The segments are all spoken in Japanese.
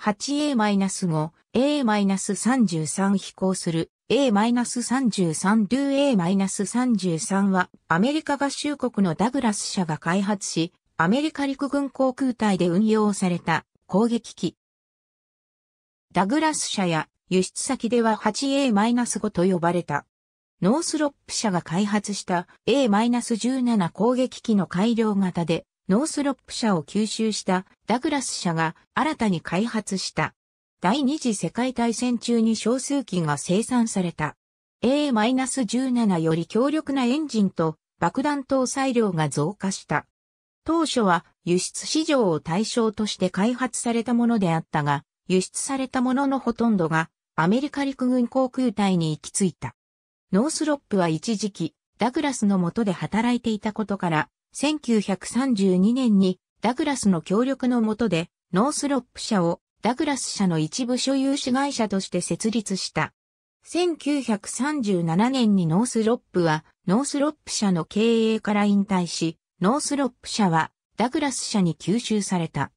8A-5、A-33 飛行する A-33 ドゥ A-33 はアメリカ合衆国のダグラス社が開発し、アメリカ陸軍航空隊で運用された攻撃機。ダグラス社や輸出先では 8A-5 と呼ばれた。ノースロップ社が開発した A-17 攻撃機の改良型でノースロップ社を吸収したダグラス社が新たに開発した。第二次世界大戦中に少数機が生産された。A-17 より強力なエンジンと爆弾搭載量が増加した。当初は輸出市場を対象として開発されたものであったが、輸出されたもののほとんどがアメリカ陸軍航空隊に行き着いた。ノースロップは一時期、ダグラスの下で働いていたことから、1932年にダグラスの協力の下で、ノースロップ社をダグラス社の一部所有子会社として設立した。1937年にノースロップは、ノースロップ社の経営から引退し、ノースロップ社はダグラス社に吸収された。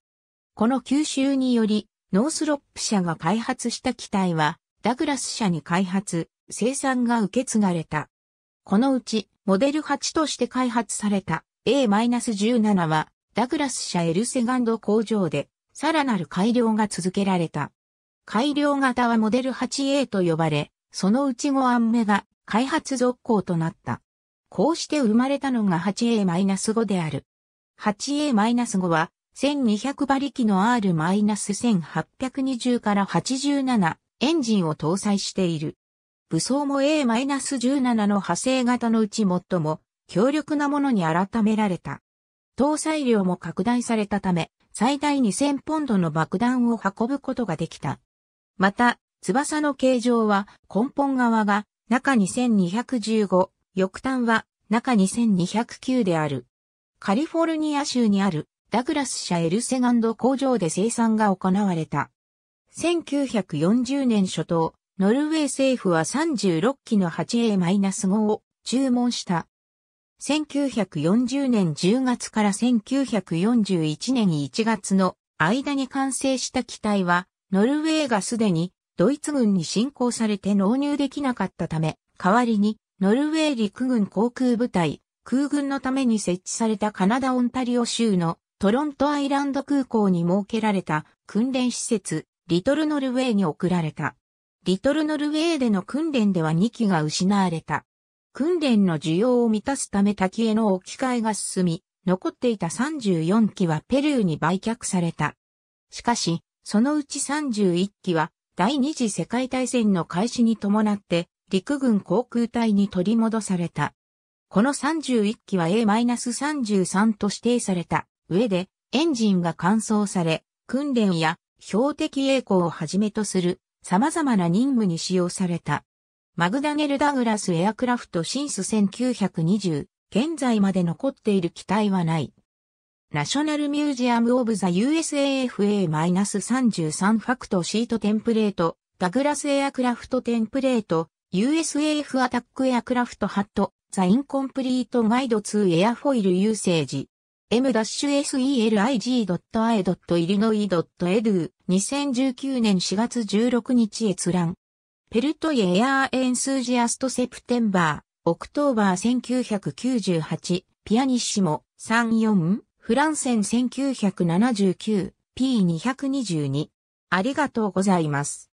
この吸収により、ノースロップ社が開発した機体は、ダグラス社に開発、生産が受け継がれた。このうち、モデル8として開発された、A-17 はダグラス社エルセガンド工場でさらなる改良が続けられた。改良型はモデル 8A と呼ばれ、そのうち5案目が開発続行となった。こうして生まれたのが 8A-5 である。8A-5 は1200馬力の R-1820 から87エンジンを搭載している。武装も A-17 の派生型のうち最も強力なものに改められた。搭載量も拡大されたため、最大2000ポンドの爆弾を運ぶことができた。また、翼の形状は根本側が中2215、翼端は中2209である。カリフォルニア州にあるダグラス社エルセガンド工場で生産が行われた。1940年初頭、ノルウェー政府は36機の 8A-5 を注文した。1940年10月から1941年1月の間に完成した機体は、ノルウェーがすでにドイツ軍に侵攻されて納入できなかったため、代わりにノルウェー陸軍航空部隊、空軍のために設置されたカナダ・オンタリオ州のトロントアイランド空港に設けられた訓練施設、リトルノルウェーに送られた。リトルノルウェーでの訓練では2機が失われた。訓練の需要を満たすため滝への置き換えが進み、残っていた34機はペルーに売却された。しかし、そのうち31機は第二次世界大戦の開始に伴って陸軍航空隊に取り戻された。この31機は A-33 と指定された上でエンジンが乾燥され、訓練や標的栄光をはじめとする様々な任務に使用された。マグダネル・ダグラス・エアクラフト・シンス1920、現在まで残っている機体はない。ナショナルミュージアム・オブ・ザ・ USAFA-33 ファクトシートテンプレート、ダグラス・エアクラフト・テンプレート、USAF アタック・エアクラフト・ハット、ザ・インコンプリート・ガイド2エアフォイル・ユーセージ。m s e l i g i i l l i n o i e d u 2019年4月16日閲覧。ペルトイエアーエンスージアストセプテンバー、オクトーバー1998、ピアニッシモ、34、フランセン1979、P222。ありがとうございます。